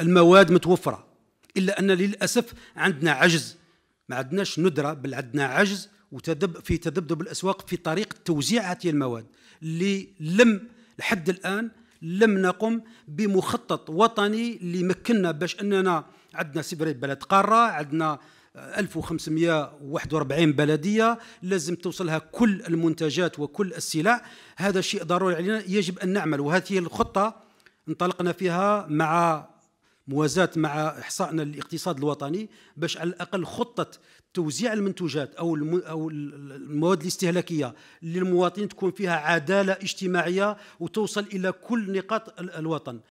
المواد متوفره الا ان للاسف عندنا عجز ما عندناش ندره بل عندنا عجز وتدب في تذبذب الاسواق في طريقه توزيع هذه المواد اللي لم لحد الان لم نقم بمخطط وطني اللي مكنا باش اننا عندنا سبري بلد قاره عندنا 1541 بلديه لازم توصلها كل المنتجات وكل السلع هذا شيء ضروري علينا يجب ان نعمل وهذه الخطه انطلقنا فيها مع موازاة مع إحصائنا للاقتصاد الوطني باش على الأقل خطة توزيع المنتوجات أو أو المواد الاستهلاكية للمواطنين تكون فيها عدالة اجتماعية وتوصل إلى كل نقاط الوطن